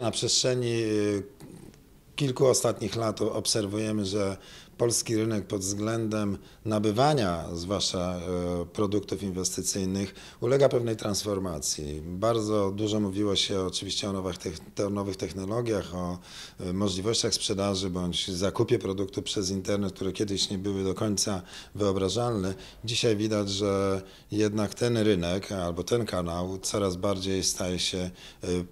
Na przestrzeni y, kilku ostatnich lat obserwujemy, że polski rynek pod względem nabywania, zwłaszcza e, produktów inwestycyjnych, ulega pewnej transformacji. Bardzo dużo mówiło się oczywiście o nowych, o nowych technologiach, o e, możliwościach sprzedaży bądź zakupie produktu przez internet, które kiedyś nie były do końca wyobrażalne. Dzisiaj widać, że jednak ten rynek albo ten kanał coraz bardziej staje się e,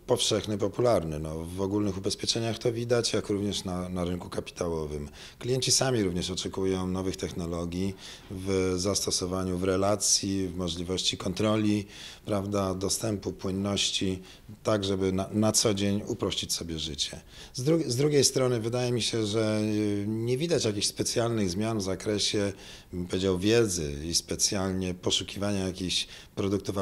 powszechny, popularny. No, w ogólnych ubezpieczeniach to widać, jak również na, na rynku kapitałowym. Klienci sami sami również oczekują nowych technologii w zastosowaniu w relacji, w możliwości kontroli, prawda, dostępu, płynności, tak żeby na, na co dzień uprościć sobie życie. Z, dru z drugiej strony wydaje mi się, że y, nie widać jakichś specjalnych zmian w zakresie, bym powiedział, wiedzy i specjalnie poszukiwania jakichś produktów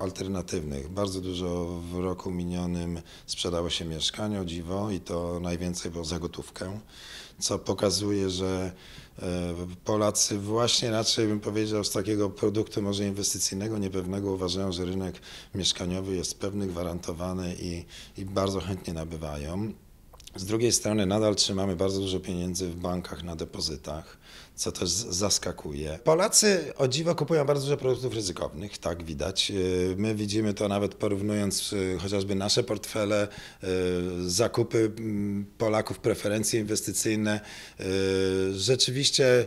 alternatywnych. Bardzo dużo w roku minionym sprzedało się mieszkania, o dziwo, i to najwięcej było za gotówkę, co pokazuje, że e, Polacy właśnie raczej bym powiedział z takiego produktu może inwestycyjnego, niepewnego uważają, że rynek mieszkaniowy jest pewny, gwarantowany i, i bardzo chętnie nabywają. Z drugiej strony nadal trzymamy bardzo dużo pieniędzy w bankach na depozytach, co też zaskakuje. Polacy o dziwo kupują bardzo dużo produktów ryzykownych, tak widać. Y, my widzimy to nawet porównując y, chociażby nasze portfele, y, zakupy mm, Polaków, preferencje inwestycyjne. Rzeczywiście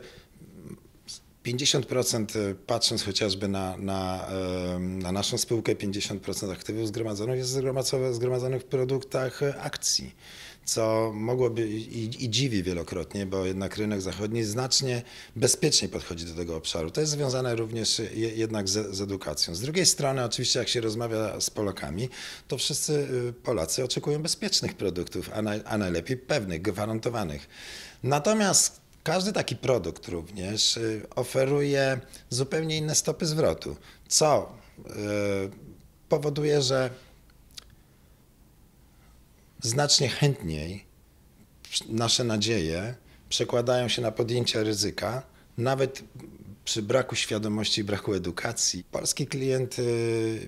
50% e, patrząc chociażby na, na, e, na naszą spółkę, 50% aktywów zgromadzonych jest zgromadzonych w produktach e, akcji, co mogłoby i, i dziwi wielokrotnie, bo jednak rynek zachodni znacznie bezpieczniej podchodzi do tego obszaru. To jest związane również jednak z, z edukacją. Z drugiej strony oczywiście jak się rozmawia z Polakami, to wszyscy Polacy oczekują bezpiecznych produktów, a, naj, a najlepiej pewnych, gwarantowanych. Natomiast każdy taki produkt również y, oferuje zupełnie inne stopy zwrotu, co y, powoduje, że znacznie chętniej nasze nadzieje przekładają się na podjęcia ryzyka, nawet przy braku świadomości, braku edukacji. Polski klient, y,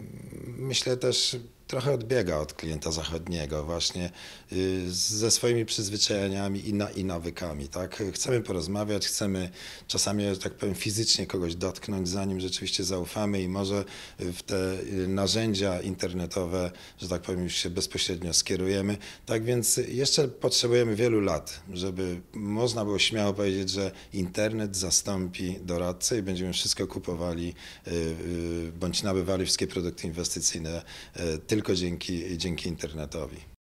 myślę też, trochę odbiega od klienta zachodniego, właśnie y, ze swoimi przyzwyczajeniami i, na, i nawykami. Tak? Chcemy porozmawiać, chcemy czasami, że tak powiem, fizycznie kogoś dotknąć, zanim rzeczywiście zaufamy i może w te y, narzędzia internetowe, że tak powiem, już się bezpośrednio skierujemy. Tak więc jeszcze potrzebujemy wielu lat, żeby można było śmiało powiedzieć, że internet zastąpi doradcę i będziemy wszystko kupowali y, bądź nabywali wszystkie produkty inwestycyjne tylko tylko dzięki, dzięki internetowi.